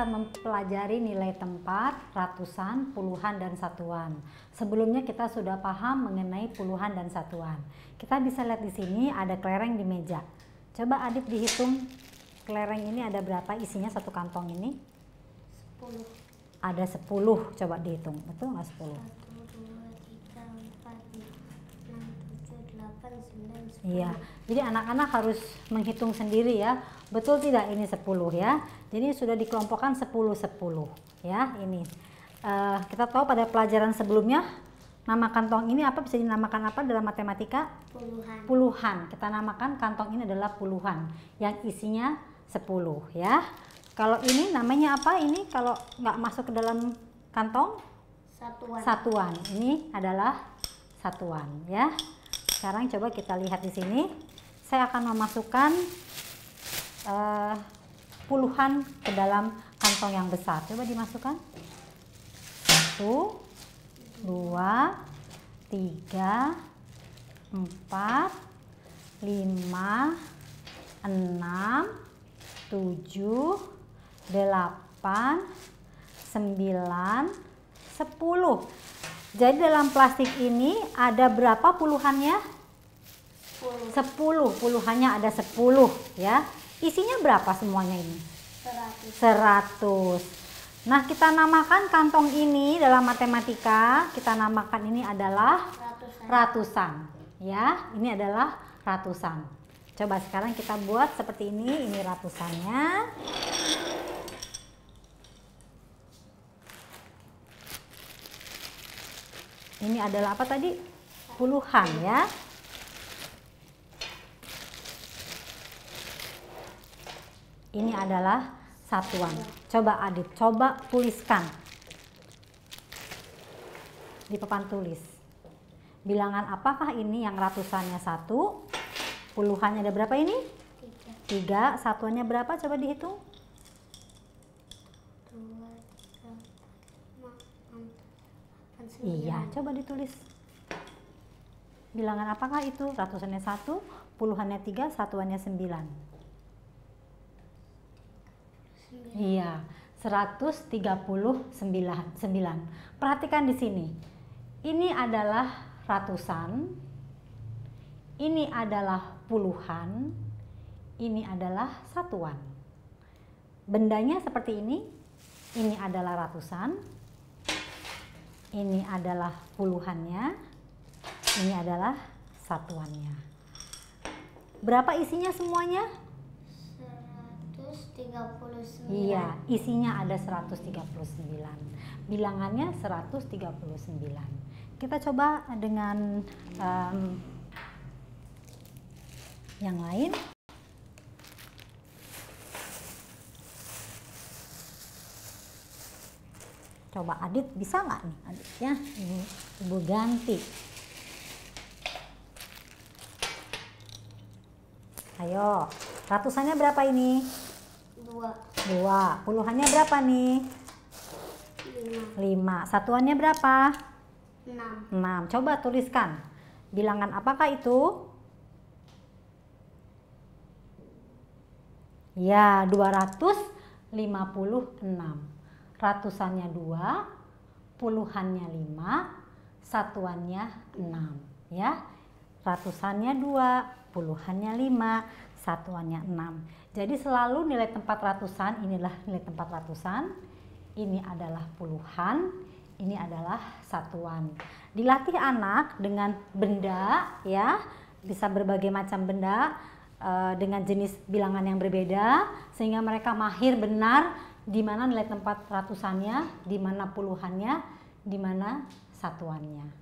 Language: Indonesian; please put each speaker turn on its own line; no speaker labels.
akan mempelajari nilai tempat, ratusan, puluhan, dan satuan. Sebelumnya kita sudah paham mengenai puluhan dan satuan. Kita bisa lihat di sini ada kelereng di meja. Coba Adit dihitung kelereng ini ada berapa isinya satu kantong ini? 10. Ada 10, coba dihitung. Betul nggak 10? Iya, jadi anak-anak harus menghitung sendiri ya. Betul tidak ini 10 ya? Jadi sudah dikelompokkan 10-10 ya ini. Uh, kita tahu pada pelajaran sebelumnya nama kantong ini apa bisa dinamakan apa dalam matematika? Puluhan. Puluhan. Kita namakan kantong ini adalah puluhan yang isinya 10 ya. Kalau ini namanya apa? Ini kalau nggak masuk ke dalam kantong? Satuan. Satuan. Ini adalah satuan ya sekarang coba kita lihat di sini saya akan memasukkan uh, puluhan ke dalam kantong yang besar coba dimasukkan satu dua tiga empat lima enam tujuh delapan sembilan sepuluh jadi dalam plastik ini ada berapa puluhannya? Sepuluh 10, puluhannya ada sepuluh, ya. Isinya berapa semuanya ini? Seratus. 100. Nah, kita namakan kantong ini dalam matematika, kita namakan ini adalah ratusan. ratusan ya. Ini adalah ratusan. Coba sekarang kita buat seperti ini, ini ratusannya. Ini adalah apa tadi? Puluhan ya. Ini adalah satuan. Coba Adit, coba tuliskan di papan tulis. Bilangan apakah ini yang ratusannya satu? Puluhannya ada berapa ini? Tiga. Tiga. Satuannya berapa? Coba dihitung. sih iya, iya coba ditulis bilangan apakah itu ratusannya satu puluhannya tiga satuannya sembilan iya seratus tiga puluh sembilan. perhatikan di sini ini adalah ratusan ini adalah puluhan ini adalah satuan bendanya seperti ini ini adalah ratusan ini adalah puluhannya. Ini adalah satuannya. Berapa isinya semuanya? 139. Iya, isinya ada 139. Bilangannya 139. Kita coba dengan um, yang lain. Coba Adit bisa nggak nih aditnya? ya? Ibu, ibu ganti. Ayo, ratusannya berapa ini? Dua. Dua. Puluhannya berapa nih? Lima. Lima. Satuannya berapa? Enam. Enam. Coba tuliskan. Bilangan apakah itu? Ya, dua ratus lima puluh enam ratusannya dua, puluhannya lima, satuannya enam. Ya, ratusannya dua, puluhannya lima, satuannya enam. Jadi selalu nilai tempat ratusan, inilah nilai tempat ratusan, ini adalah puluhan, ini adalah satuan. Dilatih anak dengan benda ya, bisa berbagai macam benda eh, dengan jenis bilangan yang berbeda sehingga mereka mahir benar di mana nilai tempat ratusannya, di mana puluhannya, di mana satuannya.